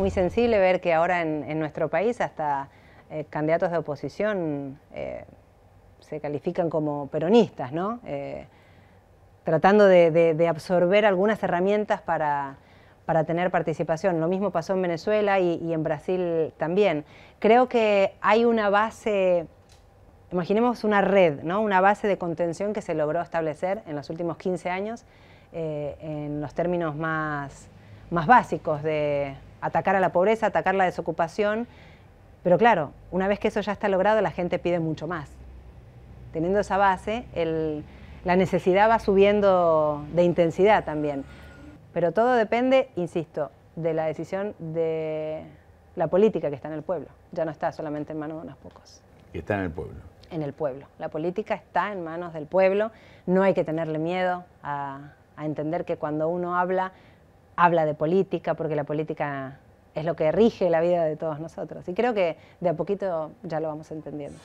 muy sensible ver que ahora en, nuestro país hasta eh, candidatos de oposición eh, se califican como peronistas, eh, tratando de, absorber algunas herramientas para, tener participación. Lo mismo pasó en Venezuela y, en Brasil también. Creo que hay una base imaginemos una red, ¿no? una base de contención que se logró establecer en los últimos 15 años en los términos más, más básicos de, atacar a la pobreza, atacar la desocupación. Pero claro, una vez que eso ya está logrado, la gente pide mucho más. Teniendo esa base, la necesidad va subiendo de intensidad también. Pero todo depende, insisto, de la decisión de la política que está en el pueblo. Ya no está solamente en manos de unos pocos. Y está en el pueblo. En el pueblo. La política está en manos del pueblo. No hay que tenerle miedo a entender que cuando uno habla habla de política, porque la política es lo que rige la vida de todos nosotros. Y creo que de a poquito ya lo vamos entendiendo.